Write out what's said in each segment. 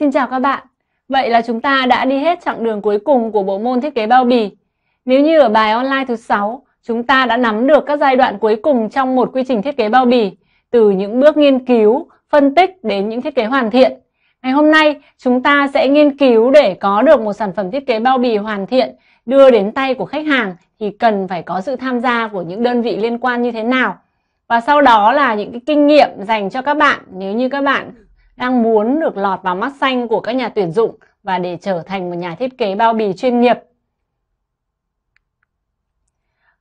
Xin chào các bạn. Vậy là chúng ta đã đi hết chặng đường cuối cùng của bộ môn thiết kế bao bì. Nếu như ở bài online thứ 6, chúng ta đã nắm được các giai đoạn cuối cùng trong một quy trình thiết kế bao bì, từ những bước nghiên cứu, phân tích đến những thiết kế hoàn thiện. Ngày hôm nay, chúng ta sẽ nghiên cứu để có được một sản phẩm thiết kế bao bì hoàn thiện đưa đến tay của khách hàng thì cần phải có sự tham gia của những đơn vị liên quan như thế nào. Và sau đó là những cái kinh nghiệm dành cho các bạn nếu như các bạn đang muốn được lọt vào mắt xanh của các nhà tuyển dụng và để trở thành một nhà thiết kế bao bì chuyên nghiệp.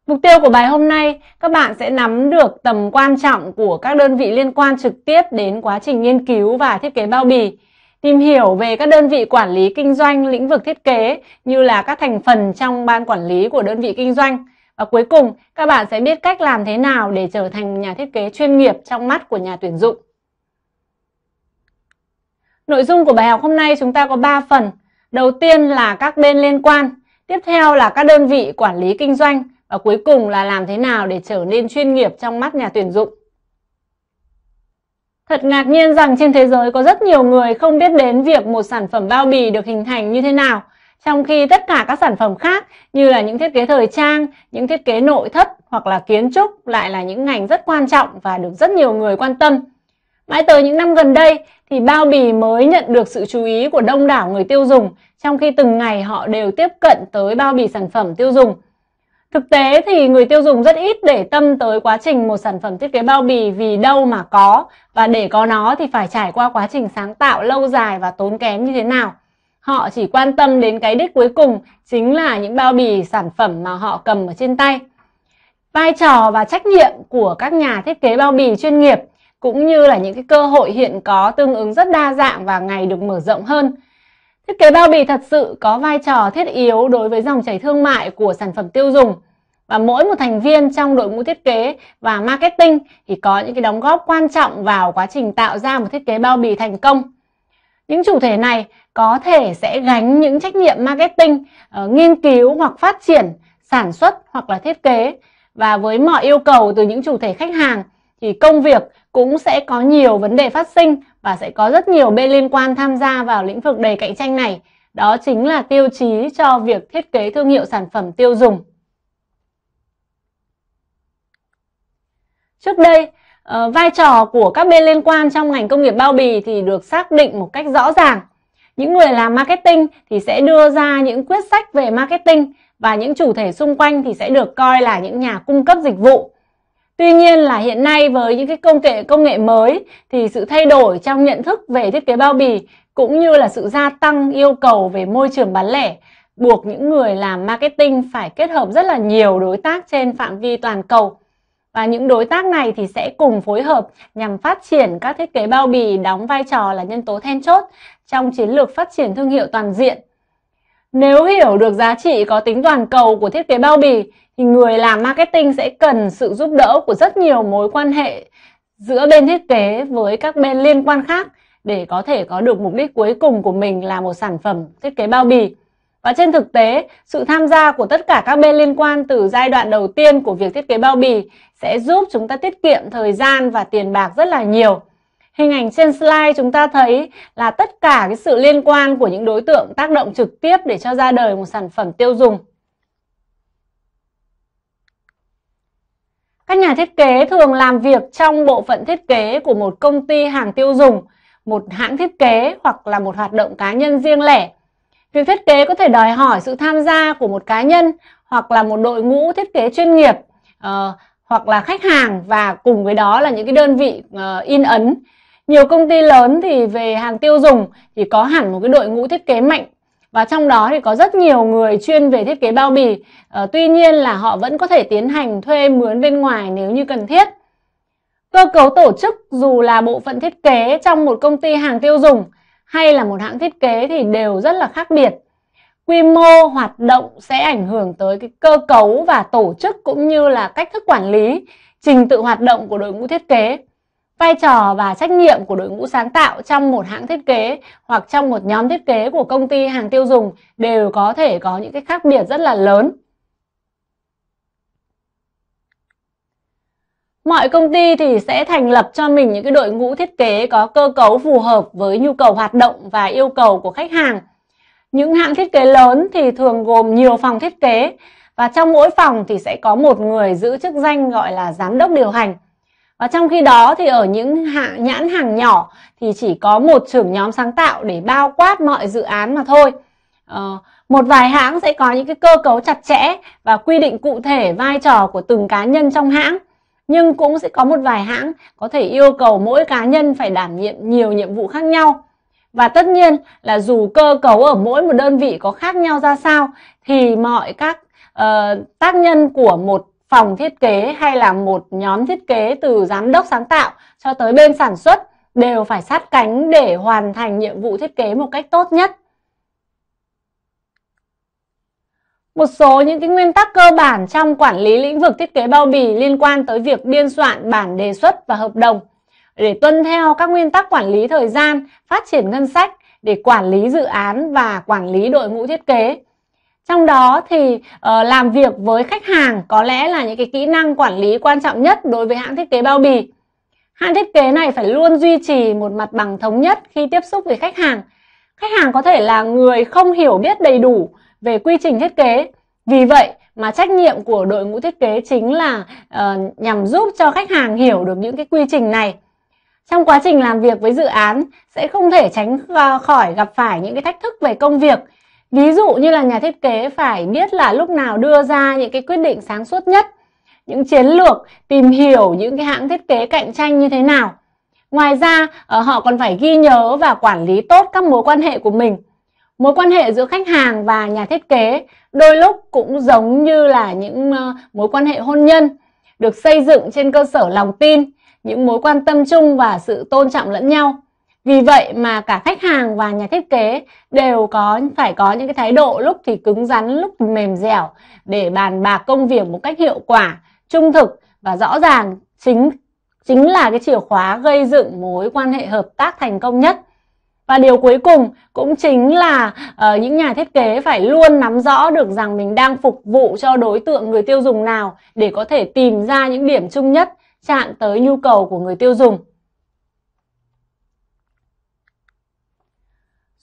Mục tiêu của bài hôm nay, các bạn sẽ nắm được tầm quan trọng của các đơn vị liên quan trực tiếp đến quá trình nghiên cứu và thiết kế bao bì, tìm hiểu về các đơn vị quản lý kinh doanh lĩnh vực thiết kế như là các thành phần trong ban quản lý của đơn vị kinh doanh. Và cuối cùng, các bạn sẽ biết cách làm thế nào để trở thành nhà thiết kế chuyên nghiệp trong mắt của nhà tuyển dụng. Nội dung của bài học hôm nay chúng ta có 3 phần. Đầu tiên là các bên liên quan, tiếp theo là các đơn vị quản lý kinh doanh và cuối cùng là làm thế nào để trở nên chuyên nghiệp trong mắt nhà tuyển dụng. Thật ngạc nhiên rằng trên thế giới có rất nhiều người không biết đến việc một sản phẩm bao bì được hình thành như thế nào, trong khi tất cả các sản phẩm khác như là những thiết kế thời trang, những thiết kế nội thất hoặc là kiến trúc lại là những ngành rất quan trọng và được rất nhiều người quan tâm. Mãi tới những năm gần đây thì bao bì mới nhận được sự chú ý của đông đảo người tiêu dùng trong khi từng ngày họ đều tiếp cận tới bao bì sản phẩm tiêu dùng. Thực tế thì người tiêu dùng rất ít để tâm tới quá trình một sản phẩm thiết kế bao bì vì đâu mà có và để có nó thì phải trải qua quá trình sáng tạo lâu dài và tốn kém như thế nào. Họ chỉ quan tâm đến cái đích cuối cùng chính là những bao bì sản phẩm mà họ cầm ở trên tay. Vai trò và trách nhiệm của các nhà thiết kế bao bì chuyên nghiệp cũng như là những cái cơ hội hiện có tương ứng rất đa dạng và ngày được mở rộng hơn. Thiết kế bao bì thật sự có vai trò thiết yếu đối với dòng chảy thương mại của sản phẩm tiêu dùng và mỗi một thành viên trong đội ngũ thiết kế và marketing thì có những cái đóng góp quan trọng vào quá trình tạo ra một thiết kế bao bì thành công. Những chủ thể này có thể sẽ gánh những trách nhiệm marketing, uh, nghiên cứu hoặc phát triển, sản xuất hoặc là thiết kế và với mọi yêu cầu từ những chủ thể khách hàng thì công việc cũng sẽ có nhiều vấn đề phát sinh và sẽ có rất nhiều bên liên quan tham gia vào lĩnh vực đầy cạnh tranh này. Đó chính là tiêu chí cho việc thiết kế thương hiệu sản phẩm tiêu dùng. Trước đây, ờ, vai trò của các bên liên quan trong ngành công nghiệp bao bì thì được xác định một cách rõ ràng. Những người làm marketing thì sẽ đưa ra những quyết sách về marketing và những chủ thể xung quanh thì sẽ được coi là những nhà cung cấp dịch vụ Tuy nhiên là hiện nay với những cái công nghệ công nghệ mới thì sự thay đổi trong nhận thức về thiết kế bao bì cũng như là sự gia tăng yêu cầu về môi trường bán lẻ buộc những người làm marketing phải kết hợp rất là nhiều đối tác trên phạm vi toàn cầu. Và những đối tác này thì sẽ cùng phối hợp nhằm phát triển các thiết kế bao bì đóng vai trò là nhân tố then chốt trong chiến lược phát triển thương hiệu toàn diện. Nếu hiểu được giá trị có tính toàn cầu của thiết kế bao bì thì người làm marketing sẽ cần sự giúp đỡ của rất nhiều mối quan hệ giữa bên thiết kế với các bên liên quan khác để có thể có được mục đích cuối cùng của mình là một sản phẩm thiết kế bao bì. Và trên thực tế, sự tham gia của tất cả các bên liên quan từ giai đoạn đầu tiên của việc thiết kế bao bì sẽ giúp chúng ta tiết kiệm thời gian và tiền bạc rất là nhiều. Hình ảnh trên slide chúng ta thấy là tất cả cái sự liên quan của những đối tượng tác động trực tiếp để cho ra đời một sản phẩm tiêu dùng. Các nhà thiết kế thường làm việc trong bộ phận thiết kế của một công ty hàng tiêu dùng, một hãng thiết kế hoặc là một hoạt động cá nhân riêng lẻ. Việc thiết kế có thể đòi hỏi sự tham gia của một cá nhân hoặc là một đội ngũ thiết kế chuyên nghiệp uh, hoặc là khách hàng và cùng với đó là những cái đơn vị uh, in ấn. Nhiều công ty lớn thì về hàng tiêu dùng thì có hẳn một cái đội ngũ thiết kế mạnh và trong đó thì có rất nhiều người chuyên về thiết kế bao bì à, tuy nhiên là họ vẫn có thể tiến hành thuê mướn bên ngoài nếu như cần thiết cơ cấu tổ chức dù là bộ phận thiết kế trong một công ty hàng tiêu dùng hay là một hãng thiết kế thì đều rất là khác biệt quy mô hoạt động sẽ ảnh hưởng tới cái cơ cấu và tổ chức cũng như là cách thức quản lý trình tự hoạt động của đội ngũ thiết kế vai trò và trách nhiệm của đội ngũ sáng tạo trong một hãng thiết kế hoặc trong một nhóm thiết kế của công ty hàng tiêu dùng đều có thể có những cái khác biệt rất là lớn. Mọi công ty thì sẽ thành lập cho mình những cái đội ngũ thiết kế có cơ cấu phù hợp với nhu cầu hoạt động và yêu cầu của khách hàng. Những hãng thiết kế lớn thì thường gồm nhiều phòng thiết kế và trong mỗi phòng thì sẽ có một người giữ chức danh gọi là giám đốc điều hành và trong khi đó thì ở những hạ, nhãn hàng nhỏ thì chỉ có một trưởng nhóm sáng tạo để bao quát mọi dự án mà thôi. Ờ, một vài hãng sẽ có những cái cơ cấu chặt chẽ và quy định cụ thể vai trò của từng cá nhân trong hãng. Nhưng cũng sẽ có một vài hãng có thể yêu cầu mỗi cá nhân phải đảm nhiệm nhiều nhiệm vụ khác nhau. Và tất nhiên là dù cơ cấu ở mỗi một đơn vị có khác nhau ra sao thì mọi các uh, tác nhân của một phòng thiết kế hay là một nhóm thiết kế từ giám đốc sáng tạo cho tới bên sản xuất đều phải sát cánh để hoàn thành nhiệm vụ thiết kế một cách tốt nhất. Một số những cái nguyên tắc cơ bản trong quản lý lĩnh vực thiết kế bao bì liên quan tới việc biên soạn bản đề xuất và hợp đồng để tuân theo các nguyên tắc quản lý thời gian, phát triển ngân sách để quản lý dự án và quản lý đội ngũ thiết kế trong đó thì uh, làm việc với khách hàng có lẽ là những cái kỹ năng quản lý quan trọng nhất đối với hãng thiết kế bao bì hãng thiết kế này phải luôn duy trì một mặt bằng thống nhất khi tiếp xúc với khách hàng khách hàng có thể là người không hiểu biết đầy đủ về quy trình thiết kế vì vậy mà trách nhiệm của đội ngũ thiết kế chính là uh, nhằm giúp cho khách hàng hiểu được những cái quy trình này trong quá trình làm việc với dự án sẽ không thể tránh ờ, khỏi gặp phải những cái thách thức về công việc ví dụ như là nhà thiết kế phải biết là lúc nào đưa ra những cái quyết định sáng suốt nhất những chiến lược tìm hiểu những cái hãng thiết kế cạnh tranh như thế nào ngoài ra ờ, họ còn phải ghi nhớ và quản lý tốt các mối quan hệ của mình mối quan hệ giữa khách hàng và nhà thiết kế đôi lúc cũng giống như là những ờ, mối quan hệ hôn nhân được xây dựng trên cơ sở lòng tin những mối quan tâm chung và sự tôn trọng lẫn nhau vì vậy mà cả khách hàng và nhà thiết kế đều có phải có những cái thái độ lúc thì cứng rắn lúc thì mềm dẻo để bàn bạc công việc một cách hiệu quả trung thực và rõ ràng chính chính là cái chìa khóa gây dựng mối quan hệ hợp tác thành công nhất và điều cuối cùng cũng chính là uh, những nhà thiết kế phải luôn nắm rõ được rằng mình đang phục vụ cho đối tượng người tiêu dùng nào để có thể tìm ra những điểm chung nhất chạm tới nhu cầu của người tiêu dùng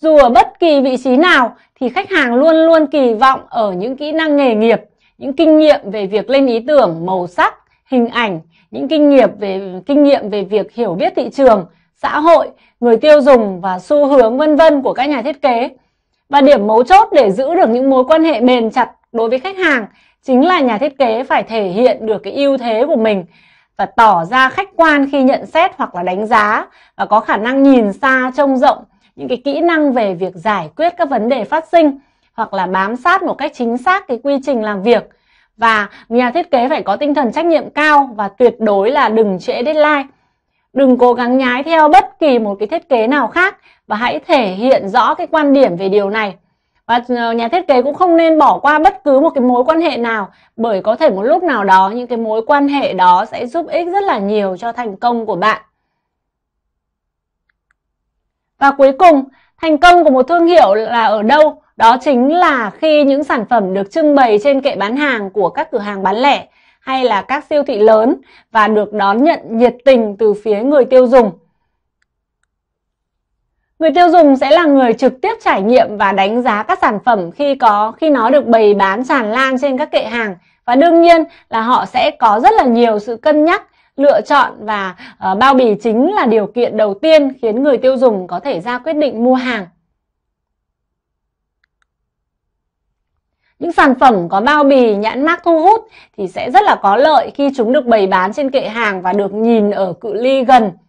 Dù ở bất kỳ vị trí nào thì khách hàng luôn luôn kỳ vọng ở những kỹ năng nghề nghiệp, những kinh nghiệm về việc lên ý tưởng, màu sắc, hình ảnh, những kinh nghiệm về kinh nghiệm về việc hiểu biết thị trường, xã hội, người tiêu dùng và xu hướng vân vân của các nhà thiết kế. Và điểm mấu chốt để giữ được những mối quan hệ bền chặt đối với khách hàng chính là nhà thiết kế phải thể hiện được cái ưu thế của mình và tỏ ra khách quan khi nhận xét hoặc là đánh giá và có khả năng nhìn xa trông rộng những cái kỹ năng về việc giải quyết các vấn đề phát sinh hoặc là bám sát một cách chính xác cái quy trình làm việc và nhà thiết kế phải có tinh thần trách nhiệm cao và tuyệt đối là đừng trễ deadline đừng cố gắng nhái theo bất kỳ một cái thiết kế nào khác và hãy thể hiện rõ cái quan điểm về điều này và ờ, nhà thiết kế cũng không nên bỏ qua bất cứ một cái mối quan hệ nào bởi có thể một lúc nào đó những cái mối quan hệ đó sẽ giúp ích rất là nhiều cho thành công của bạn và cuối cùng, thành công của một thương hiệu là ở đâu? Đó chính là khi những sản phẩm được trưng bày trên kệ bán hàng của các cửa hàng bán lẻ hay là các siêu thị lớn và được đón nhận nhiệt tình từ phía người tiêu dùng. Người tiêu dùng sẽ là người trực tiếp trải nghiệm và đánh giá các sản phẩm khi có khi nó được bày bán tràn lan trên các kệ hàng và đương nhiên là họ sẽ có rất là nhiều sự cân nhắc lựa chọn và uh, bao bì chính là điều kiện đầu tiên khiến người tiêu dùng có thể ra quyết định mua hàng những sản phẩm có bao bì nhãn mác thu hút thì sẽ rất là có lợi khi chúng được bày bán trên kệ hàng và được nhìn ở cự ly gần